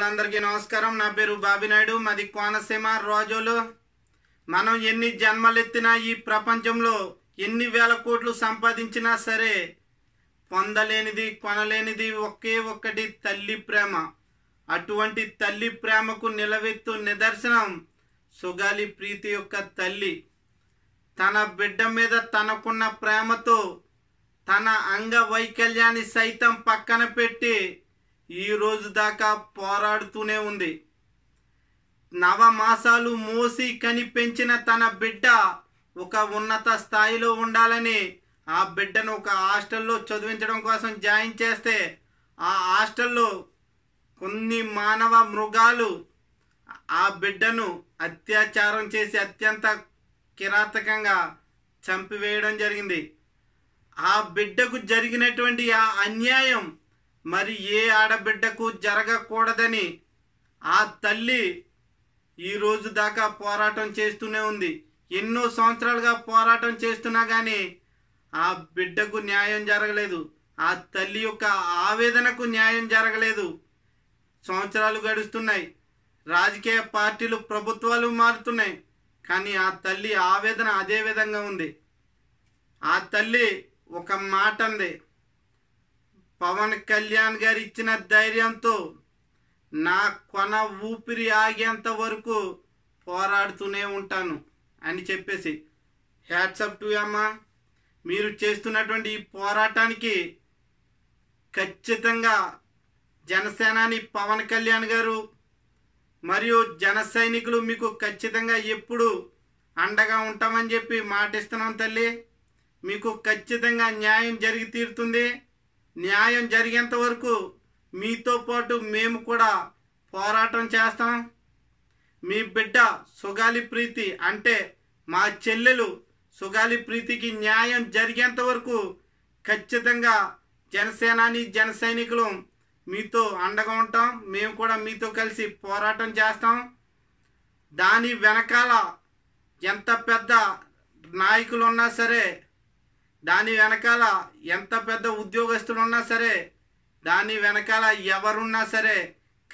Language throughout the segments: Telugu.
సోదరులందరికీ నమస్కారం నా పేరు బాబినాయుడు మాది కోనసీమ రోజులు మనం ఎన్ని జన్మలెత్తినా ఈ ప్రపంచంలో ఎన్ని వేల కోట్లు సంపాదించినా సరే పొందలేనిది కొనలేనిది ఒకే ఒక్కటి తల్లి ప్రేమ అటువంటి తల్లి ప్రేమకు నిలవెత్తు నిదర్శనం సుగాలి ప్రీతి యొక్క తల్లి తన బిడ్డ మీద తనకున్న ప్రేమతో తన అంగవైకల్యాన్ని సైతం పక్కన పెట్టి ఈ రోజు దాకా పోరాడుతూనే ఉంది నవమాసాలు మోసి కని పెంచిన తన బిడ్డ ఒక ఉన్నత స్థాయిలో ఉండాలని ఆ బిడ్డను ఒక హాస్టల్లో చదివించడం కోసం జాయిన్ చేస్తే ఆ హాస్టల్లో కొన్ని మానవ మృగాలు ఆ బిడ్డను అత్యాచారం చేసి అత్యంత కిరాతకంగా చంపివేయడం జరిగింది ఆ బిడ్డకు జరిగినటువంటి ఆ అన్యాయం మరి ఏ ఆడబిడ్డకు జరగకూడదని ఆ తల్లి ఈ రోజు దాకా పోరాటం చేస్తూనే ఉంది ఎన్నో సంవత్సరాలుగా పోరాటం చేస్తున్నా కానీ ఆ బిడ్డకు న్యాయం జరగలేదు ఆ తల్లి యొక్క ఆవేదనకు న్యాయం జరగలేదు సంవత్సరాలు గడుస్తున్నాయి రాజకీయ పార్టీలు ప్రభుత్వాలు మారుతున్నాయి కానీ ఆ తల్లి ఆవేదన అదే విధంగా ఉంది ఆ తల్లి ఒక మాట అంది పవన్ కళ్యాణ్ గారు ఇచ్చిన ధైర్యంతో నా కొన ఊపిరి ఆగేంత వరకు పోరాడుతూనే ఉంటాను అని చెప్పేసి హ్యాట్సప్ టు అమ్మ మీరు చేస్తున్నటువంటి ఈ పోరాటానికి ఖచ్చితంగా జనసేనాని పవన్ కళ్యాణ్ గారు మరియు జన సైనికులు మీకు ఖచ్చితంగా ఎప్పుడు అండగా ఉంటామని చెప్పి మాటిస్తున్నాం తల్లి మీకు ఖచ్చితంగా న్యాయం జరిగి తీరుతుంది న్యాయం జరిగేంత వరకు మీతో పాటు మేము కూడా పోరాటం చేస్తాం మీ బిడ్డ సుగాలి ప్రీతి అంటే మా చెల్లెలు సుగాలి ప్రీతికి న్యాయం జరిగేంత వరకు ఖచ్చితంగా జనసేనాని జన సైనికులు మీతో అండగా ఉంటాం మేము కూడా మీతో కలిసి పోరాటం చేస్తాం దాని వెనకాల ఎంత పెద్ద నాయకులు ఉన్నా సరే దాని వెనకాల ఎంత పెద్ద ఉద్యోగస్తులు ఉన్నా సరే దాని వెనకాల ఎవరున్నా సరే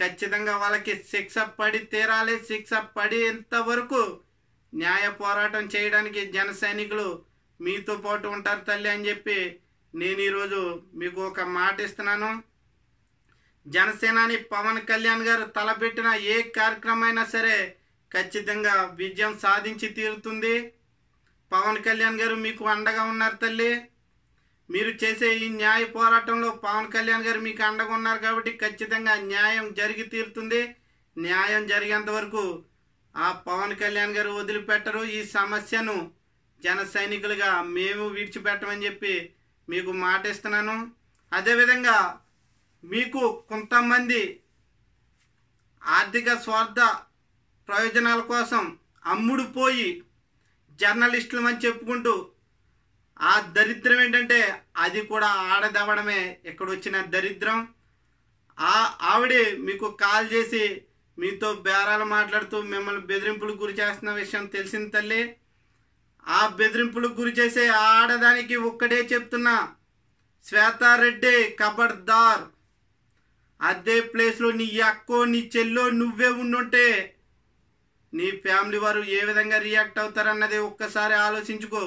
ఖచ్చితంగా వాళ్ళకి శిక్ష పడి తీరాలి శిక్ష పడేంత వరకు న్యాయ పోరాటం చేయడానికి జన సైనికులు మీతో పాటు ఉంటారు తల్లి అని చెప్పి నేను ఈరోజు మీకు ఒక మాట ఇస్తున్నాను జనసేనాని పవన్ కళ్యాణ్ గారు తలపెట్టిన ఏ కార్యక్రమం అయినా సరే ఖచ్చితంగా విజయం సాధించి తీరుతుంది పవన్ కళ్యాణ్ గారు మీకు అండగా ఉన్నారు తల్లి మీరు చేసే ఈ న్యాయ పోరాటంలో పవన్ కళ్యాణ్ గారు మీకు అండగా ఉన్నారు కాబట్టి ఖచ్చితంగా న్యాయం జరిగి తీరుతుంది న్యాయం జరిగేంత వరకు ఆ పవన్ కళ్యాణ్ గారు వదిలిపెట్టరు ఈ సమస్యను జన సైనికులుగా మేము విడిచిపెట్టమని చెప్పి మీకు మాట ఇస్తున్నాను అదేవిధంగా మీకు కొంతమంది ఆర్థిక స్వార్థ ప్రయోజనాల కోసం అమ్ముడు పోయి అని చెప్పుకుంటూ ఆ దరిద్రం ఏంటంటే అది కూడా ఆడదవడమే ఎక్కడొచ్చిన దరిద్రం ఆ ఆవిడ మీకు కాల్ చేసి మీతో బేరాలు మాట్లాడుతూ మిమ్మల్ని బెదిరింపులకు గురి చేస్తున్న విషయం తెలిసింది తల్లి ఆ బెదిరింపులకు గురి చేసే ఆడదానికి ఒక్కడే చెప్తున్నా శ్వేతారెడ్డి కబర్దార్ అదే ప్లేస్లో నీ అక్కో నీ చెల్లో నువ్వే ఉండుంటే నీ ఫ్యామిలీ వారు ఏ విధంగా రియాక్ట్ అవుతారన్నది ఒక్కసారి ఆలోచించుకో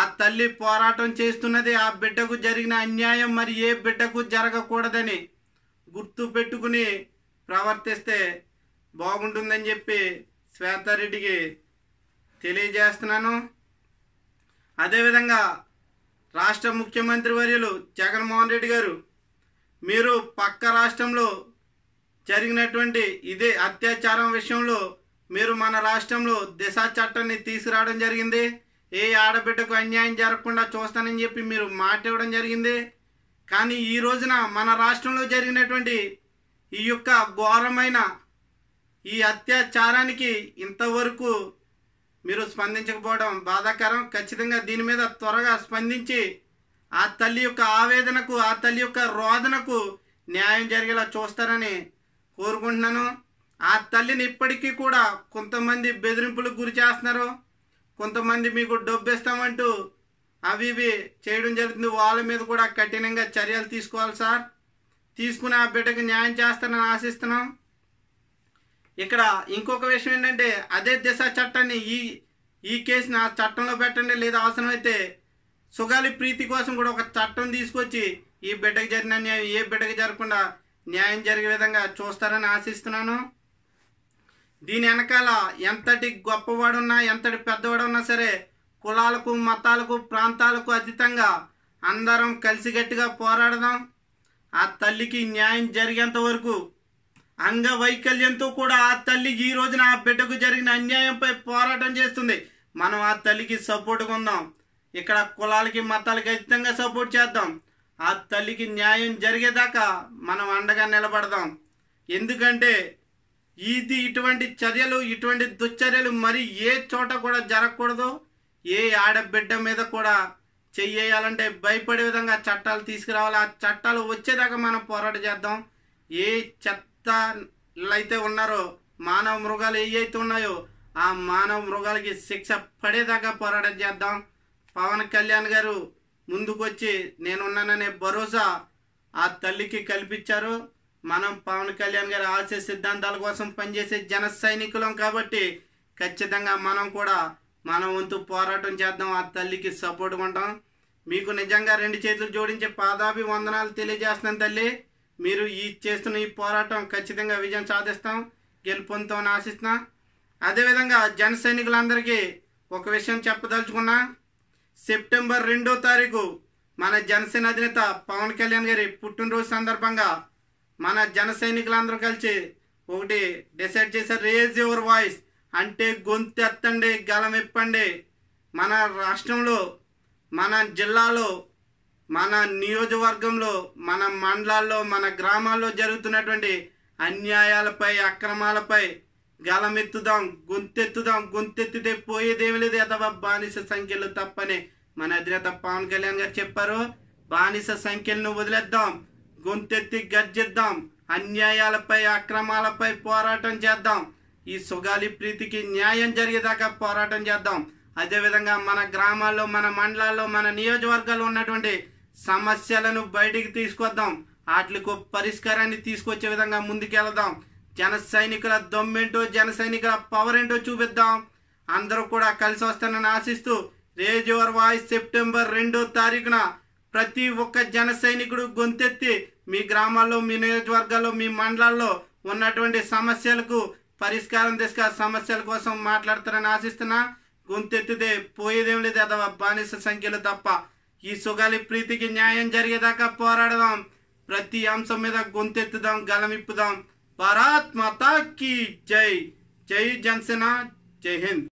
ఆ తల్లి పోరాటం చేస్తున్నది ఆ బిడ్డకు జరిగిన అన్యాయం మరి ఏ బిడ్డకు జరగకూడదని గుర్తు పెట్టుకుని ప్రవర్తిస్తే బాగుంటుందని చెప్పి శ్వేతారెడ్డికి తెలియజేస్తున్నాను అదేవిధంగా రాష్ట్ర ముఖ్యమంత్రి వర్యులు జగన్మోహన్ రెడ్డి గారు మీరు పక్క రాష్ట్రంలో జరిగినటువంటి ఇదే అత్యాచారం విషయంలో మీరు మన రాష్ట్రంలో దిశ చట్టాన్ని తీసుకురావడం జరిగింది ఏ ఆడబిడ్డకు అన్యాయం జరగకుండా చూస్తానని చెప్పి మీరు మాట ఇవ్వడం జరిగింది కానీ ఈ రోజున మన రాష్ట్రంలో జరిగినటువంటి ఈ యొక్క ఘోరమైన ఈ అత్యాచారానికి ఇంతవరకు మీరు స్పందించకపోవడం బాధాకరం ఖచ్చితంగా దీని మీద త్వరగా స్పందించి ఆ తల్లి యొక్క ఆవేదనకు ఆ తల్లి యొక్క రోదనకు న్యాయం జరిగేలా చూస్తారని కోరుకుంటున్నాను ఆ తల్లిని ఇప్పటికీ కూడా కొంతమంది బెదిరింపులకు గురి చేస్తున్నారు కొంతమంది మీకు ఇస్తామంటూ అవి ఇవి చేయడం జరుగుతుంది వాళ్ళ మీద కూడా కఠినంగా చర్యలు తీసుకోవాలి సార్ తీసుకుని ఆ బిడ్డకు న్యాయం చేస్తారని ఆశిస్తున్నాం ఇక్కడ ఇంకొక విషయం ఏంటంటే అదే దిశ చట్టాన్ని ఈ ఈ కేసుని ఆ చట్టంలో పెట్టండి లేదా అవసరమైతే సుగాలి ప్రీతి కోసం కూడా ఒక చట్టం తీసుకొచ్చి ఈ బిడ్డకు జరిగిన న్యాయం ఏ బిడ్డకు జరగకుండా న్యాయం జరిగే విధంగా చూస్తారని ఆశిస్తున్నాను దీని వెనకాల ఎంతటి గొప్పవాడున్నా ఎంతటి పెద్దవాడున్నా సరే కులాలకు మతాలకు ప్రాంతాలకు అతీతంగా అందరం కలిసిగట్టిగా పోరాడదాం ఆ తల్లికి న్యాయం జరిగేంత వరకు అంగవైకల్యంతో కూడా ఆ తల్లి ఈ రోజున ఆ బిడ్డకు జరిగిన అన్యాయంపై పోరాటం చేస్తుంది మనం ఆ తల్లికి సపోర్ట్గా ఉందాం ఇక్కడ కులాలకి మతాలకి అతీతంగా సపోర్ట్ చేద్దాం ఆ తల్లికి న్యాయం జరిగేదాకా మనం అండగా నిలబడదాం ఎందుకంటే ఇది ఇటువంటి చర్యలు ఇటువంటి దుశ్చర్యలు మరి ఏ చోట కూడా జరగకూడదు ఏ ఆడబిడ్డ మీద కూడా చెయ్యాలంటే భయపడే విధంగా చట్టాలు తీసుకురావాలి ఆ చట్టాలు వచ్చేదాకా మనం పోరాట చేద్దాం ఏ చెత్తలైతే ఉన్నారో మానవ మృగాలు ఏ అయితే ఉన్నాయో ఆ మానవ మృగాలకి శిక్ష పడేదాకా పోరాటం చేద్దాం పవన్ కళ్యాణ్ గారు ముందుకొచ్చి నేనున్నాననే భరోసా ఆ తల్లికి కల్పించారు మనం పవన్ కళ్యాణ్ గారి ఆశయ సిద్ధాంతాల కోసం పనిచేసే జన సైనికులం కాబట్టి ఖచ్చితంగా మనం కూడా మన వంతు పోరాటం చేద్దాం ఆ తల్లికి సపోర్ట్ ఉంటాం మీకు నిజంగా రెండు చేతులు జోడించే పాదాభి వందనాలు తెలియజేస్తున్నాను తల్లి మీరు ఈ చేస్తున్న ఈ పోరాటం ఖచ్చితంగా విజయం సాధిస్తాం గెలుపొందుతామని ఆశిస్తున్నా అదేవిధంగా జన సైనికులందరికీ ఒక విషయం చెప్పదలుచుకున్నా సెప్టెంబర్ రెండో తారీఖు మన జనసేన అధినేత పవన్ కళ్యాణ్ గారి పుట్టినరోజు సందర్భంగా మన జన సైనికులందరూ కలిసి ఒకటి డిసైడ్ చేశారు రేజ్ యువర్ వాయిస్ అంటే గొంతు గలం గలమెప్పండి మన రాష్ట్రంలో మన జిల్లాలో మన నియోజకవర్గంలో మన మండలాల్లో మన గ్రామాల్లో జరుగుతున్నటువంటి అన్యాయాలపై అక్రమాలపై గలమెత్తుదాం గొంతెత్తుదాం గొంతెత్తితే పోయేదేమి లేదు అథవా బానిస సంఖ్యలు తప్పని మన అధినేత పవన్ కళ్యాణ్ గారు చెప్పారు బానిస సంఖ్యలను వదిలేద్దాం గొంతెత్తి గర్జిద్దాం అన్యాయాలపై అక్రమాలపై పోరాటం చేద్దాం ఈ సుగాలి ప్రీతికి న్యాయం జరిగేదాకా పోరాటం చేద్దాం అదేవిధంగా మన గ్రామాల్లో మన మండలాల్లో మన నియోజకవర్గాల్లో ఉన్నటువంటి సమస్యలను బయటికి తీసుకొద్దాం వాటికి పరిష్కారాన్ని తీసుకొచ్చే విధంగా ముందుకెళ్దాం జన సైనికుల దొమ్మేంటో జన సైనికుల పవర్ ఏంటో చూపిద్దాం అందరూ కూడా కలిసి వస్తానని ఆశిస్తూ రేజ్ యువర్ వాయిస్ సెప్టెంబర్ రెండో తారీఖున ప్రతి ఒక్క జన సైనికుడు గొంతెత్తి మీ గ్రామాల్లో మీ నియోజకవర్గాల్లో మీ మండలాల్లో ఉన్నటువంటి సమస్యలకు పరిష్కారం తీసుకు సమస్యల కోసం మాట్లాడతారని ఆశిస్తున్నా గొంతెత్తితే పోయేదేం లేదు అదవ బానిస సంఖ్యలు తప్ప ఈ సుగాలి ప్రీతికి న్యాయం జరిగేదాకా పోరాడదాం ప్రతి అంశం మీద గొంతెత్తుదాం గలమిప్పుదాం భారత్ కీ జై జై జనసేన జై హింద్